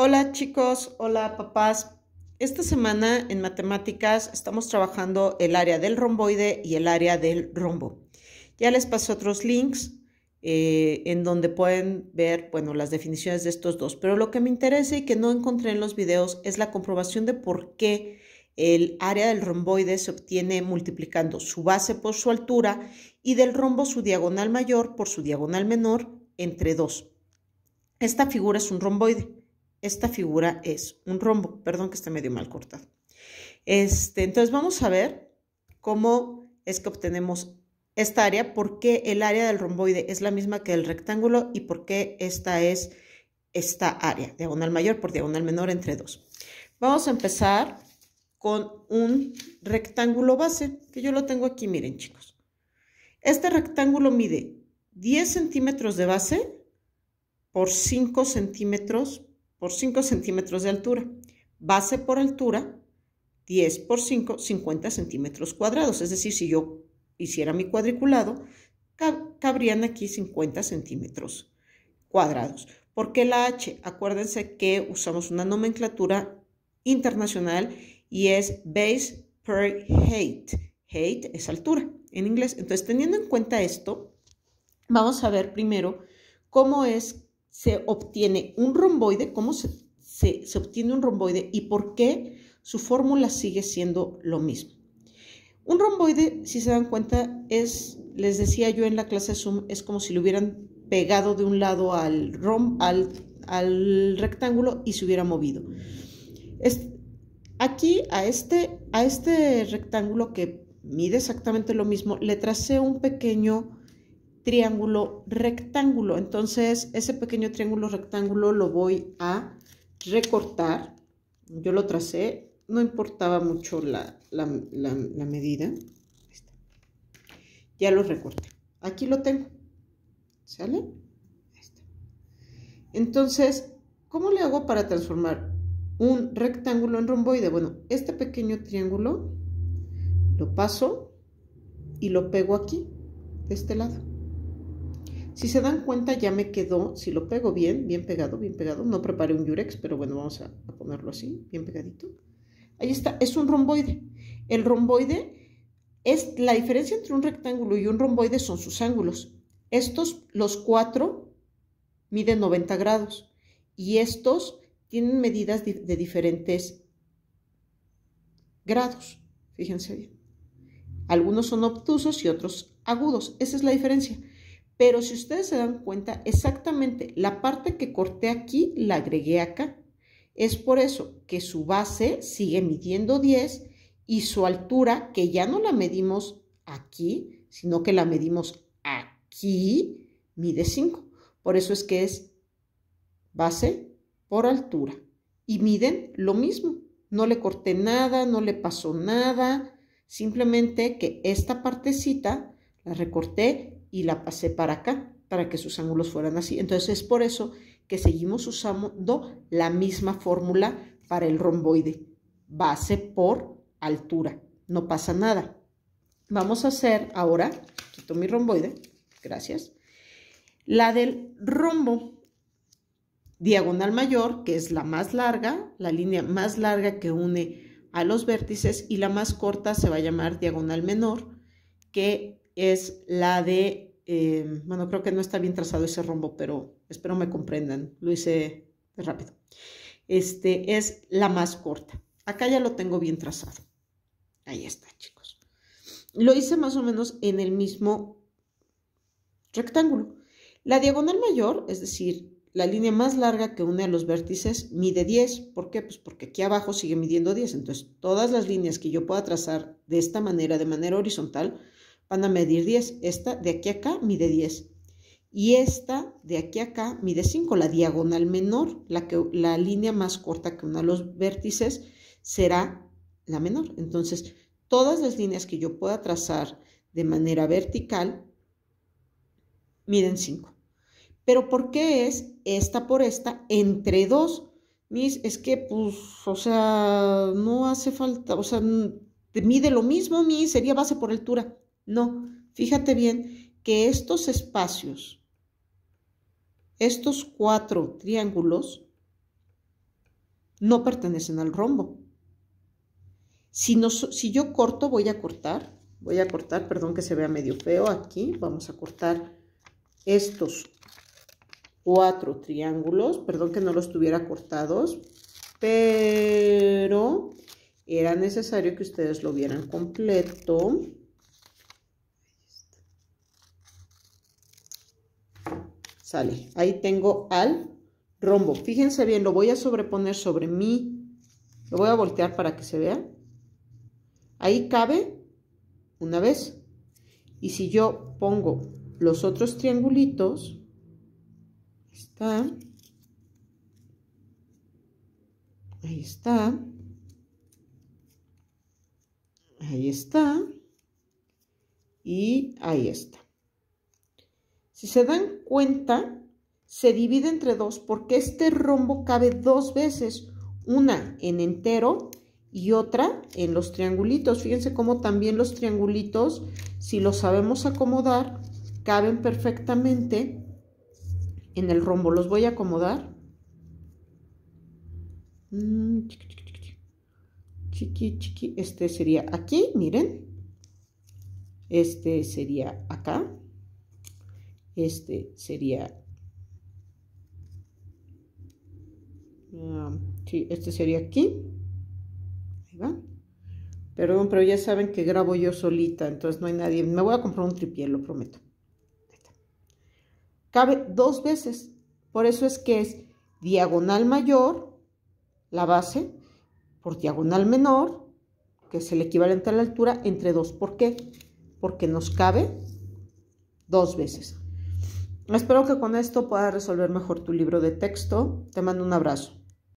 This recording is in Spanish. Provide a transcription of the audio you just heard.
Hola chicos, hola papás. Esta semana en matemáticas estamos trabajando el área del romboide y el área del rombo. Ya les paso otros links eh, en donde pueden ver bueno, las definiciones de estos dos, pero lo que me interesa y que no encontré en los videos es la comprobación de por qué el área del romboide se obtiene multiplicando su base por su altura y del rombo su diagonal mayor por su diagonal menor entre dos. Esta figura es un romboide esta figura es un rombo. Perdón que está medio mal cortado. Este, entonces vamos a ver cómo es que obtenemos esta área, por qué el área del romboide es la misma que el rectángulo y por qué esta es esta área, diagonal mayor por diagonal menor entre dos. Vamos a empezar con un rectángulo base, que yo lo tengo aquí, miren chicos. Este rectángulo mide 10 centímetros de base por 5 centímetros por 5 centímetros de altura. Base por altura, 10 por 5, 50 centímetros cuadrados. Es decir, si yo hiciera mi cuadriculado, cabrían aquí 50 centímetros cuadrados. ¿Por qué la H? Acuérdense que usamos una nomenclatura internacional y es base per height. Height es altura en inglés. Entonces, teniendo en cuenta esto, vamos a ver primero cómo es se obtiene un romboide, cómo se, obtiene un romboide y por qué su fórmula sigue siendo lo mismo. Un romboide, si se dan cuenta, es, les decía yo en la clase Zoom, es como si le hubieran pegado de un lado al, rom, al rectángulo y se hubiera movido. Es, aquí a este, a este rectángulo que mide exactamente lo mismo, le tracé un pequeño triángulo rectángulo. Entonces, ese pequeño triángulo rectángulo lo voy a recortar. Yo lo tracé, no importaba mucho la, medida. Ya lo recorté. Aquí lo tengo. ¿Sale? Entonces, ¿cómo le hago para transformar un rectángulo en romboide? Bueno, este pequeño triángulo lo paso y lo pego aquí, de este lado. Si se dan cuenta, ya me quedó, si lo pego bien, bien pegado, bien pegado. No preparé un yurex, pero bueno, vamos a, ponerlo así, bien pegadito. Ahí está, es un romboide. El romboide es la diferencia entre un rectángulo y un romboide son sus ángulos. Estos, los cuatro, miden 90 grados y estos tienen medidas de diferentes grados. Fíjense bien. Algunos son obtusos y otros agudos. Esa es la diferencia. Pero si ustedes se dan cuenta, exactamente la parte que corté aquí la agregué acá. Es por eso que su base sigue midiendo 10 y su altura, que ya no la medimos aquí, sino que la medimos aquí, mide 5. Por eso es que es base por altura. Y miden lo mismo. No le corté nada, no le pasó nada. Simplemente que esta partecita la recorté y la pasé para acá para que sus ángulos fueran así. Entonces es por eso que seguimos usando la misma fórmula para el romboide, base por altura. No pasa nada. Vamos a hacer ahora, quito mi romboide, gracias, la del rombo diagonal mayor, que es la más larga, la línea más larga que une a los vértices y la más corta se va a llamar diagonal menor, que es la de, eh, bueno, creo que no está bien trazado ese rombo, pero espero me comprendan, lo hice rápido. Este es la más corta. Acá ya lo tengo bien trazado. Ahí está, chicos. Lo hice más o menos en el mismo rectángulo. La diagonal mayor, es decir, la línea más larga que une a los vértices, mide 10. ¿Por qué? Pues porque aquí abajo sigue midiendo 10. Entonces, todas las líneas que yo pueda trazar de esta manera, de manera horizontal, van a medir 10. Esta de aquí a acá mide 10. Y esta de aquí a acá mide 5, la diagonal menor, la, que, la línea más corta que una de los vértices será la menor. Entonces, todas las líneas que yo pueda trazar de manera vertical miden 5. Pero ¿por qué es esta por esta entre dos Mis, es que, pues, o sea, no hace falta, o sea, mide lo mismo, mi sería base por altura. No, fíjate bien que estos espacios, estos cuatro triángulos, no pertenecen al rombo. Si, no, si yo corto, voy a cortar, voy a cortar, perdón que se vea medio feo aquí, vamos a cortar estos cuatro triángulos, perdón que no los tuviera cortados, pero era necesario que ustedes lo vieran completo. Sale. Ahí tengo al rombo. Fíjense bien, lo voy a sobreponer sobre mí, Lo voy a voltear para que se vea. Ahí cabe una vez. Y si yo pongo los otros triangulitos, está, ahí está, ahí está, y ahí está. Si se dan cuenta, se divide entre dos porque este rombo cabe dos veces, una en entero y otra en los triangulitos. Fíjense cómo también los triangulitos, si los sabemos acomodar, caben perfectamente en el rombo. Los voy a acomodar. Mm, chiqui, chiqui. Este sería aquí, miren. Este sería acá este sería ah, este sería aquí ahí va perdón pero ya saben que grabo yo solita entonces no hay nadie me voy a comprar un tripié lo prometo cabe dos veces por eso es que es diagonal mayor la base por diagonal menor que es el equivalente a la altura entre dos ¿por qué? porque nos cabe dos veces Espero que con esto puedas resolver mejor tu libro de texto. Te mando un abrazo.